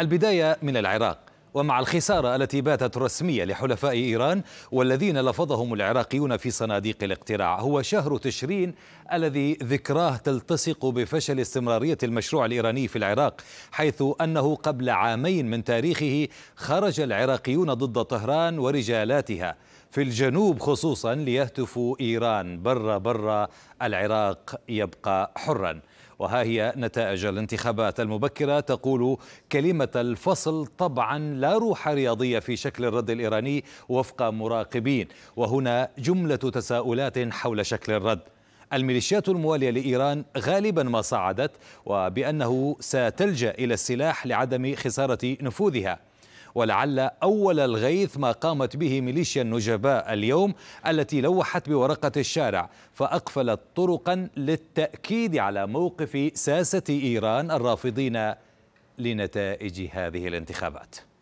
البداية من العراق ومع الخسارة التي باتت رسمية لحلفاء إيران والذين لفظهم العراقيون في صناديق الاقتراع هو شهر تشرين الذي ذكراه تلتصق بفشل استمرارية المشروع الإيراني في العراق حيث أنه قبل عامين من تاريخه خرج العراقيون ضد طهران ورجالاتها في الجنوب خصوصا ليهتفوا إيران برا برا العراق يبقى حراً وها هي نتائج الانتخابات المبكرة تقول كلمة الفصل طبعا لا روح رياضية في شكل الرد الإيراني وفق مراقبين وهنا جملة تساؤلات حول شكل الرد الميليشيات الموالية لإيران غالبا ما صعدت وبأنه ستلجأ إلى السلاح لعدم خسارة نفوذها ولعل أول الغيث ما قامت به ميليشيا النجباء اليوم التي لوحت بورقة الشارع فأقفلت طرقا للتأكيد على موقف ساسة إيران الرافضين لنتائج هذه الانتخابات